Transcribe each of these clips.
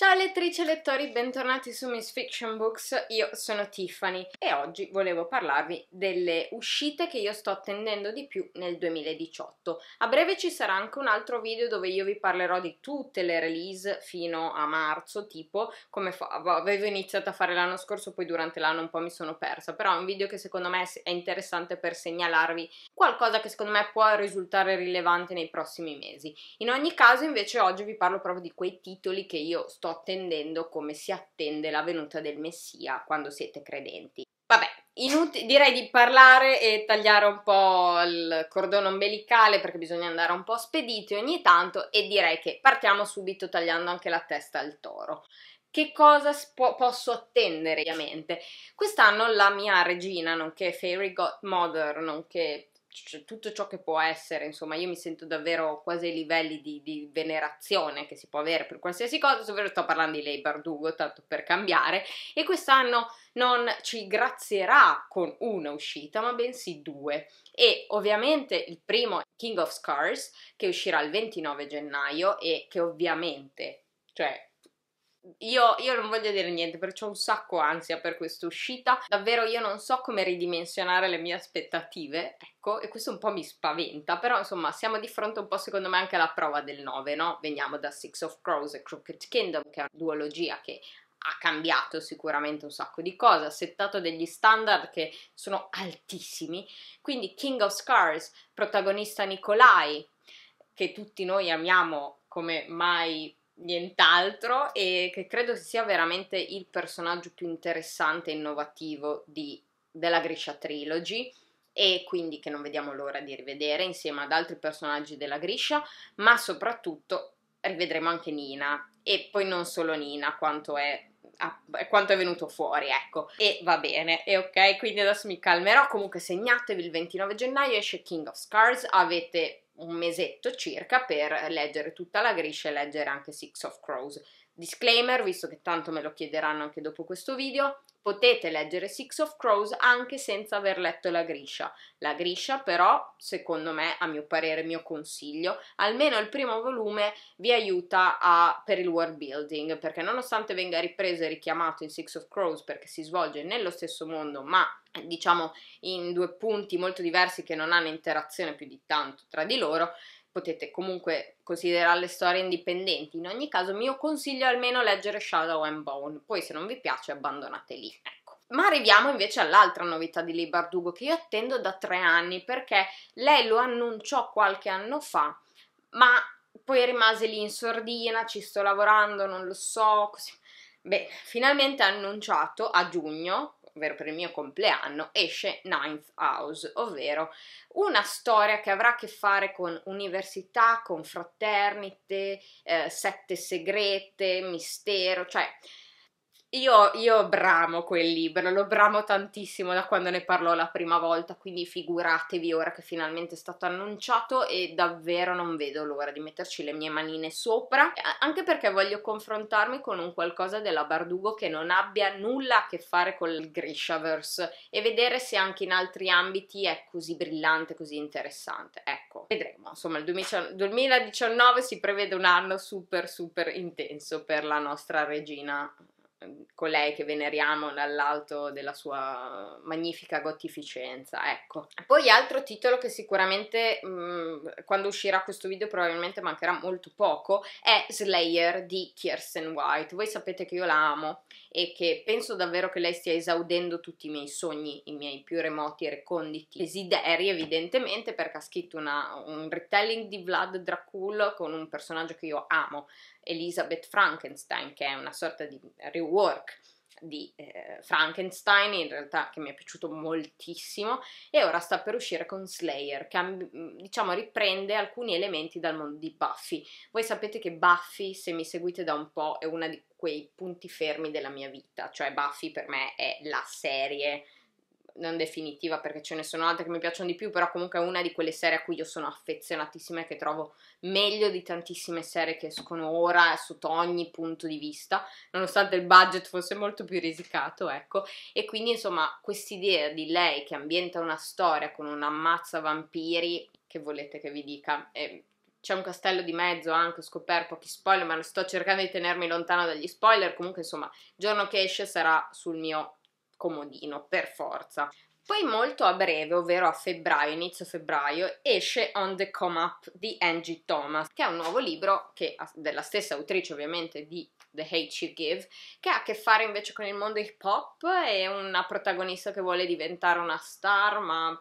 Ciao lettrici e lettori, bentornati su Miss Fiction Books, io sono Tiffany e oggi volevo parlarvi delle uscite che io sto attendendo di più nel 2018. A breve ci sarà anche un altro video dove io vi parlerò di tutte le release fino a marzo, tipo come fa- avevo iniziato a fare l'anno scorso, poi durante l'anno un po' mi sono persa, però è un video che secondo me è interessante per segnalarvi qualcosa che secondo me può risultare rilevante nei prossimi mesi. In ogni caso invece oggi vi parlo proprio di quei titoli che io sto sto attendendo come si attende la venuta del Messia quando siete credenti. Vabbè, inutile, direi di parlare e tagliare un po' il cordone ombelicale perché bisogna andare un po' spediti ogni tanto e direi che partiamo subito tagliando anche la testa al toro. Che cosa spo- posso attendere ovviamente? Quest'anno la mia regina, nonché Fairy Godmother, nonché c- tutto ciò che può essere, insomma, io mi sento davvero quasi ai livelli di, di venerazione che si può avere per qualsiasi cosa, ovvero sto parlando di lei Bardugo, tanto per cambiare, e quest'anno non ci grazierà con una uscita, ma bensì due. E ovviamente il primo King of Scars, che uscirà il 29 gennaio e che ovviamente, cioè io, io, non voglio dire niente perciò ho un sacco ansia per questa uscita, davvero io non so come ridimensionare le mie aspettative, ecco, e questo un po' mi spaventa, però insomma siamo di fronte un po' secondo me anche alla prova del 9, no? Veniamo da Six of Crows e Crooked Kingdom, che è una duologia che ha cambiato sicuramente un sacco di cose, ha settato degli standard che sono altissimi, quindi King of Scars, protagonista Nicolai, che tutti noi amiamo come mai nient'altro e che credo sia veramente il personaggio più interessante e innovativo di, della Grisha Trilogy e quindi che non vediamo l'ora di rivedere insieme ad altri personaggi della Grisha, ma soprattutto rivedremo anche Nina e poi non solo Nina quanto è quanto è venuto fuori, ecco. E va bene, e ok, quindi adesso mi calmerò. Comunque segnatevi il 29 gennaio esce King of Scars, avete un mesetto circa per leggere tutta la griscia e leggere anche Six of Crows. Disclaimer, visto che tanto me lo chiederanno anche dopo questo video, Potete leggere Six of Crows anche senza aver letto la griscia. La griscia però, secondo me, a mio parere, mio consiglio, almeno il primo volume vi aiuta a, per il world building, perché nonostante venga ripreso e richiamato in Six of Crows perché si svolge nello stesso mondo, ma diciamo in due punti molto diversi che non hanno interazione più di tanto tra di loro, potete comunque considerare le storie indipendenti. In ogni caso, mio consiglio è almeno leggere Shadow and Bone, poi se non vi piace abbandonate lì. Ecco. Ma arriviamo invece all'altra novità di Lee Bardugo che io attendo da tre anni perché lei lo annunciò qualche anno fa, ma poi rimase lì in sordina, ci sto lavorando, non lo so, così. Beh, finalmente ha annunciato a giugno ovvero per il mio compleanno, esce Ninth House, ovvero una storia che avrà a che fare con università, con fraternite, eh, sette segrete, mistero, cioè io, io, bramo quel libro, lo bramo tantissimo da quando ne parlò la prima volta, quindi figuratevi ora che finalmente è stato annunciato e davvero non vedo l'ora di metterci le mie manine sopra, anche perché voglio confrontarmi con un qualcosa della Bardugo che non abbia nulla a che fare con il Grishaverse e vedere se anche in altri ambiti è così brillante, così interessante. Ecco, vedremo. Insomma, il 2019 si prevede un anno super super intenso per la nostra regina Ehm, colei che veneriamo dall'alto della sua magnifica gottificenza, ecco. Poi altro titolo che sicuramente mh, mhmm, quando uscirà questo video probabilmente mancherà molto poco è Slayer di Kirsten White. Voi sapete che io la amo e che penso davvero che lei stia esaudendo tutti i miei sogni, i miei più remoti e reconditi desideri evidentemente perché ha scritto una, un retelling di Vlad Dracul con un personaggio che io amo Elizabeth Frankenstein, che è una sorta di rework di eh, Frankenstein, in realtà che mi è piaciuto moltissimo, e ora sta per uscire con Slayer, che mm, diciamo riprende alcuni elementi dal mondo di Buffy. Voi sapete che Buffy, se mi seguite da un po', è uno di quei punti fermi della mia vita, cioè Buffy per me è la serie non definitiva perché ce ne sono altre che mi piacciono di più, però comunque è una di quelle serie a cui io sono affezionatissima e che trovo meglio di tantissime serie che escono ora sotto ogni punto di vista, nonostante il budget fosse molto più risicato, ecco. E quindi insomma quest'idea di lei che ambienta una storia con un ammazza vampiri, che volete che vi dica? È, c'è un castello di mezzo anche, ho scoperto pochi spoiler, ma sto cercando di tenermi lontano dagli spoiler, comunque insomma, il giorno che esce sarà sul mio comodino, per forza. Poi molto a breve, ovvero a febbraio, inizio febbraio, esce On the Come Up di Angie Thomas, che è un nuovo libro che, della stessa autrice ovviamente di The Hate You Give, che ha a che fare invece con il mondo hip hop e una protagonista che vuole diventare una star, ma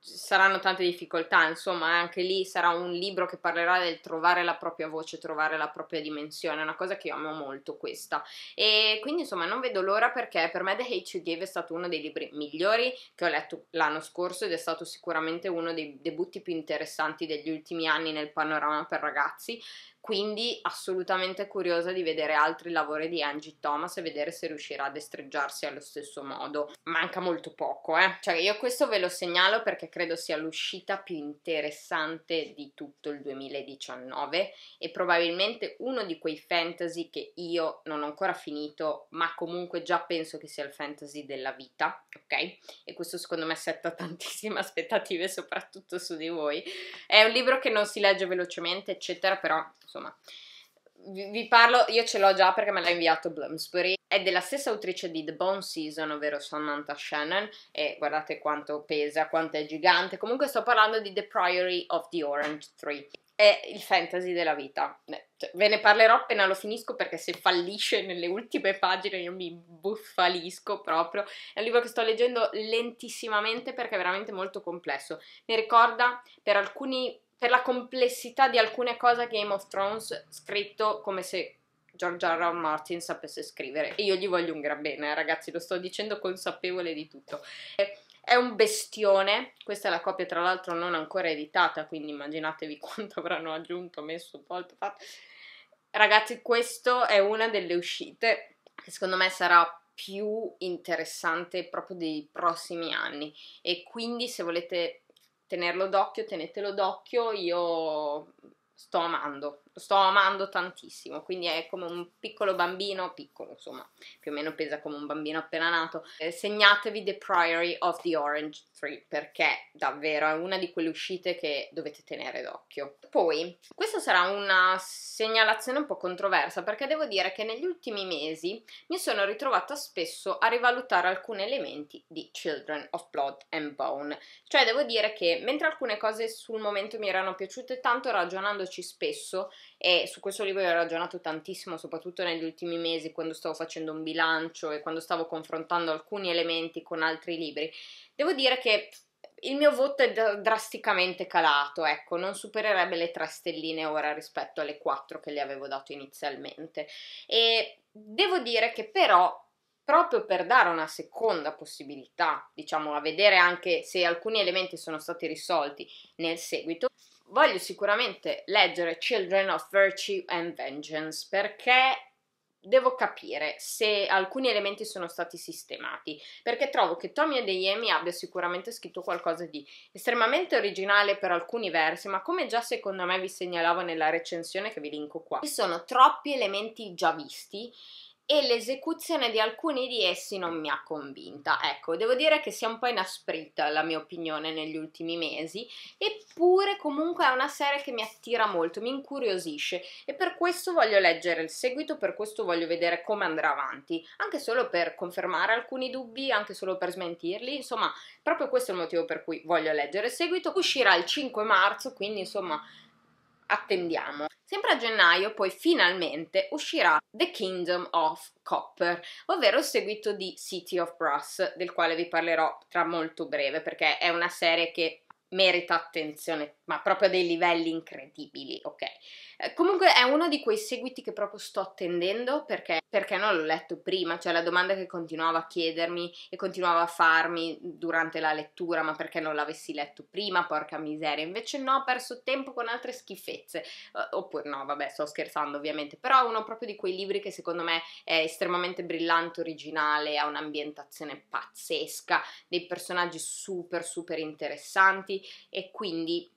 saranno tante difficoltà, insomma, eh, anche lì sarà un libro che parlerà del trovare la propria voce, trovare la propria dimensione, una cosa che io amo molto questa. E quindi, insomma, non vedo l'ora perché per me The Hate You Gave è stato uno dei libri migliori che ho letto l'anno scorso ed è stato sicuramente uno dei debutti più interessanti degli ultimi anni nel panorama per ragazzi, quindi assolutamente curiosa di vedere altri lavori di Angie Thomas e vedere se riuscirà a destreggiarsi allo stesso modo. Manca molto poco, eh. Cioè, io questo ve lo segnalo perché credo sia l'uscita più interessante di tutto il 2019 e probabilmente uno di quei fantasy che io non ho ancora finito, ma comunque già penso che sia il fantasy della vita, ok? E questo secondo me setta tantissime aspettative, soprattutto su di voi. È un libro che non si legge velocemente, eccetera, però insomma. Vi, vi parlo, io ce l'ho già perché me l'ha inviato Bloomsbury. È della stessa autrice di The Bone Season, ovvero Samantha Shannon, e guardate quanto pesa, quanto è gigante. Comunque sto parlando di The Priory of the Orange Tree. È il fantasy della vita. Eh, cioè, ve ne parlerò appena lo finisco perché se fallisce nelle ultime pagine io mi buffalisco proprio. È un libro che sto leggendo lentissimamente perché è veramente molto complesso. Mi ricorda per alcuni per la complessità di alcune cose Game of Thrones scritto come se George R. R. Martin sapesse scrivere e io gli voglio un gran bene, eh, ragazzi, lo sto dicendo consapevole di tutto. È un bestione, questa è la copia tra l'altro non ancora editata, quindi immaginatevi quanto avranno aggiunto, messo, tolto, fatto. Ragazzi, questa è una delle uscite che secondo me sarà più interessante proprio dei prossimi anni e quindi se volete tenerlo d'occhio, tenetelo d'occhio, io sto amando sto amando tantissimo, quindi è come un piccolo bambino, piccolo insomma, più o meno pesa come un bambino appena nato. Eh, segnatevi The Priory of the Orange Tree perché davvero è una di quelle uscite che dovete tenere d'occhio. Poi, questa sarà una segnalazione un po' controversa perché devo dire che negli ultimi mesi mi sono ritrovata spesso a rivalutare alcuni elementi di Children of Blood and Bone, cioè devo dire che mentre alcune cose sul momento mi erano piaciute tanto ragionandoci spesso, e su questo libro ho ragionato tantissimo, soprattutto negli ultimi mesi, quando stavo facendo un bilancio e quando stavo confrontando alcuni elementi con altri libri. Devo dire che il mio voto è drasticamente calato, ecco, non supererebbe le tre stelline ora rispetto alle quattro che le avevo dato inizialmente. E devo dire che però proprio per dare una seconda possibilità, diciamo, a vedere anche se alcuni elementi sono stati risolti nel seguito, voglio sicuramente leggere Children of Virtue and Vengeance perché devo capire se alcuni elementi sono stati sistemati, perché trovo che Tommy Adeyemi abbia sicuramente scritto qualcosa di estremamente originale per alcuni versi, ma come già secondo me vi segnalavo nella recensione che vi linko qua, ci sono troppi elementi già visti e l'esecuzione di alcuni di essi non mi ha convinta. Ecco, devo dire che si è un po' inasprita la mia opinione negli ultimi mesi, eppure comunque è una serie che mi attira molto, mi incuriosisce e per questo voglio leggere il seguito, per questo voglio vedere come andrà avanti, anche solo per confermare alcuni dubbi, anche solo per smentirli, insomma, proprio questo è il motivo per cui voglio leggere il seguito. Uscirà il 5 marzo, quindi insomma, attendiamo. Sempre a gennaio, poi finalmente uscirà The Kingdom of Copper, ovvero il seguito di City of Brass, del quale vi parlerò tra molto breve perché è una serie che merita attenzione, ma proprio a dei livelli incredibili, ok? Eh, comunque è uno di quei seguiti che proprio sto attendendo perché perché non l'ho letto prima, cioè la domanda che continuava a chiedermi e continuava a farmi durante la lettura, ma perché non l'avessi letto prima, porca miseria, invece no, ho perso tempo con altre schifezze, eh, oppure no, vabbè, sto scherzando ovviamente, però è uno proprio di quei libri che secondo me è estremamente brillante, originale, ha un'ambientazione pazzesca, dei personaggi super super interessanti e quindi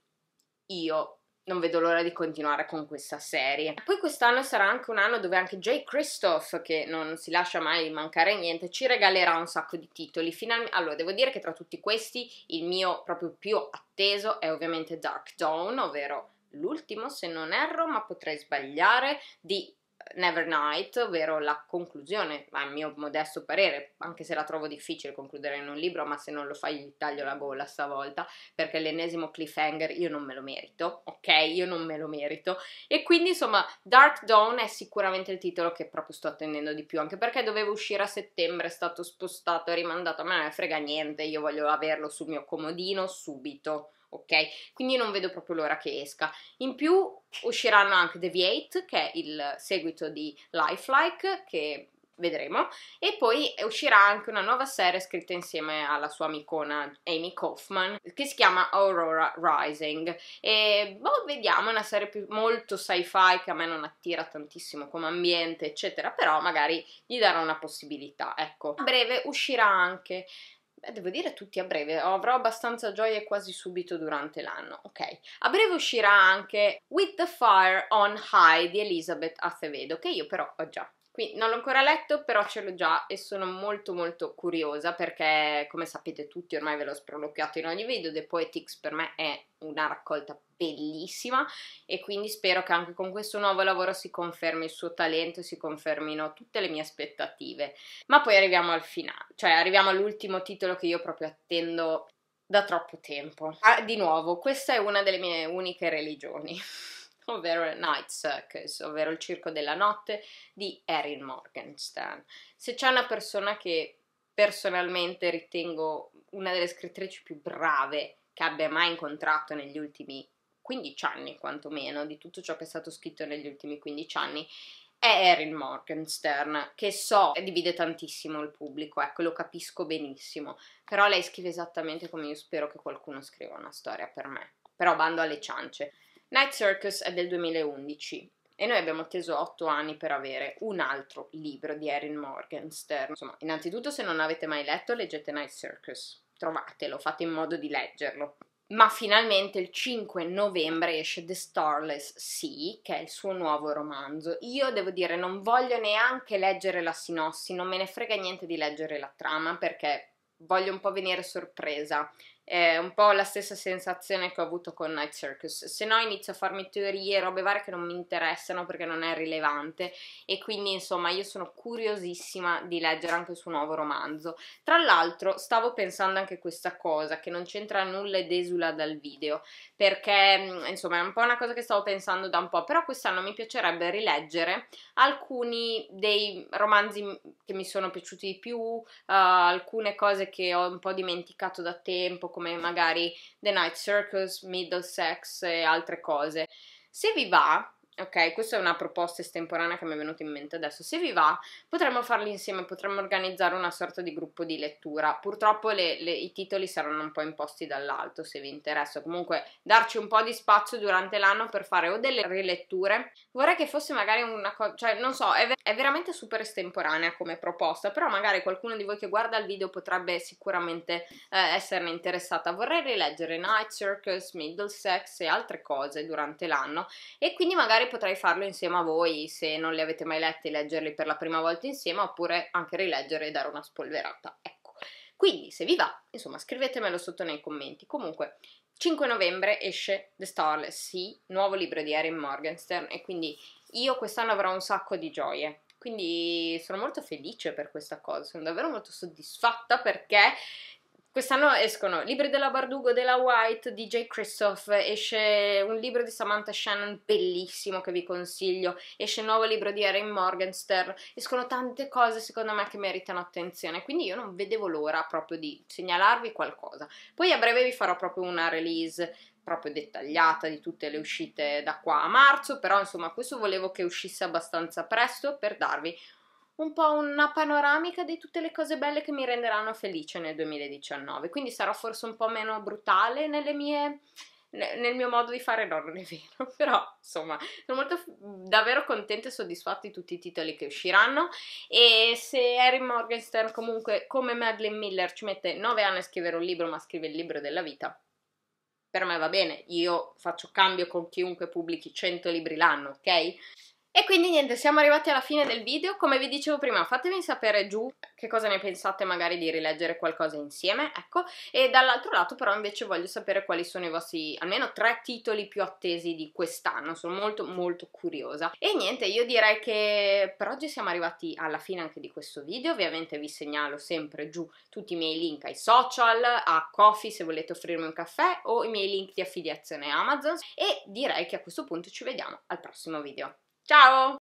io non vedo l'ora di continuare con questa serie. Poi quest'anno sarà anche un anno dove anche Jay Christoph, che non si lascia mai mancare niente, ci regalerà un sacco di titoli. Finalmente, allora, devo dire che tra tutti questi il mio proprio più atteso è ovviamente Dark Dawn, ovvero l'ultimo, se non erro, ma potrei sbagliare, di Nevernight, ovvero la conclusione, a mio modesto parere, anche se la trovo difficile concludere in un libro, ma se non lo fai gli taglio la gola stavolta, perché l'ennesimo cliffhanger io non me lo merito, ok? Io non me lo merito. E quindi insomma Dark Dawn è sicuramente il titolo che proprio sto attendendo di più, anche perché dovevo uscire a settembre, è stato spostato, è rimandato, a me non frega niente, io voglio averlo sul mio comodino subito ok? Quindi io non vedo proprio l'ora che esca. In più usciranno anche Deviate, che è il seguito di Lifelike, che vedremo, e poi uscirà anche una nuova serie scritta insieme alla sua amicona Amy Kaufman, che si chiama Aurora Rising, e boh, vediamo, è una serie più, molto sci-fi che a me non attira tantissimo come ambiente, eccetera, però magari gli darò una possibilità, ecco. A breve uscirà anche Beh, devo dire tutti a breve, avrò abbastanza gioia quasi subito durante l'anno, ok. A breve uscirà anche With the Fire on High di Elizabeth Acevedo, che io però ho già quindi non l'ho ancora letto, però ce l'ho già e sono molto molto curiosa perché, come sapete tutti, ormai ve l'ho sprolocchiato in ogni video, The Poetics per me è una raccolta bellissima e quindi spero che anche con questo nuovo lavoro si confermi il suo talento e si confermino tutte le mie aspettative. Ma poi arriviamo al finale, cioè arriviamo all'ultimo titolo che io proprio attendo da troppo tempo. Ah, di nuovo, questa è una delle mie uniche religioni ovvero Night Circus, ovvero il circo della notte di Erin Morgenstern. Se c'è una persona che personalmente ritengo una delle scrittrici più brave che abbia mai incontrato negli ultimi 15 anni, quantomeno, di tutto ciò che è stato scritto negli ultimi 15 anni, è Erin Morgenstern, che so divide tantissimo il pubblico, ecco, lo capisco benissimo, però lei scrive esattamente come io spero che qualcuno scriva una storia per me, però bando alle ciance. Night Circus è del 2011 e noi abbiamo atteso 8 anni per avere un altro libro di Erin Morgenstern. Insomma, innanzitutto se non avete mai letto leggete Night Circus, trovatelo, fate in modo di leggerlo. Ma finalmente il 5 novembre esce The Starless Sea, che è il suo nuovo romanzo. Io devo dire, non voglio neanche leggere la sinossi, non me ne frega niente di leggere la trama perché voglio un po' venire sorpresa è un po' la stessa sensazione che ho avuto con Night Circus. Se no inizio a farmi teorie, robe varie che non mi interessano perché non è rilevante e quindi insomma io sono curiosissima di leggere anche il suo nuovo romanzo. Tra l'altro stavo pensando anche questa cosa che non c'entra nulla ed esula dal video perché mm, insomma è un po' una cosa che stavo pensando da un po', però quest'anno mi piacerebbe rileggere alcuni dei romanzi mm, che mi sono piaciuti di più, uh, alcune cose che ho un po' dimenticato da tempo come magari The Night Circus, Middlesex e altre cose. Se vi va, Ok, questa è una proposta estemporanea che mi è venuta in mente adesso. Se vi va, potremmo farli insieme, potremmo organizzare una sorta di gruppo di lettura. Purtroppo le, le, i titoli saranno un po' imposti dall'alto, se vi interessa. Comunque, darci un po' di spazio durante l'anno per fare o delle riletture. Vorrei che fosse magari una cosa, cioè, non so, è, è veramente super estemporanea come proposta, però magari qualcuno di voi che guarda il video potrebbe sicuramente eh, esserne interessata. Vorrei rileggere Night Circus, Middlesex e altre cose durante l'anno e quindi magari potrei farlo insieme a voi se non le avete mai lette, leggerli per la prima volta insieme oppure anche rileggere e dare una spolverata. Ecco, quindi se vi va, insomma, scrivetemelo sotto nei commenti. Comunque, 5 novembre esce The Starless Sea, nuovo libro di Erin Morgenstern e quindi io quest'anno avrò un sacco di gioie. Quindi sono molto felice per questa cosa, sono davvero molto soddisfatta perché Quest'anno escono libri della Bardugo, della White, di J. Christoph, esce un libro di Samantha Shannon bellissimo che vi consiglio, esce il nuovo libro di Erin Morgenstern, escono tante cose secondo me che meritano attenzione, quindi io non vedevo l'ora proprio di segnalarvi qualcosa. Poi a breve vi farò proprio una release proprio dettagliata di tutte le uscite da qua a marzo, però insomma questo volevo che uscisse abbastanza presto per darvi un po' una panoramica di tutte le cose belle che mi renderanno felice nel 2019, quindi sarò forse un po' meno brutale nelle mie nel mio modo di fare no, non è vero, però insomma sono molto davvero contenta e soddisfatta di tutti i titoli che usciranno e se Harry Morgenstern comunque come Madeline Miller ci mette 9 anni a scrivere un libro ma scrive il libro della vita per me va bene, io faccio cambio con chiunque pubblichi 100 libri l'anno, ok? E quindi niente, siamo arrivati alla fine del video, come vi dicevo prima fatemi sapere giù che cosa ne pensate magari di rileggere qualcosa insieme, ecco, e dall'altro lato però invece voglio sapere quali sono i vostri almeno tre titoli più attesi di quest'anno, sono molto molto curiosa. E niente, io direi che per oggi siamo arrivati alla fine anche di questo video, ovviamente vi segnalo sempre giù tutti i miei link ai social, a Coffee se volete offrirmi un caffè o i miei link di affiliazione Amazon e direi che a questo punto ci vediamo al prossimo video. Ciao!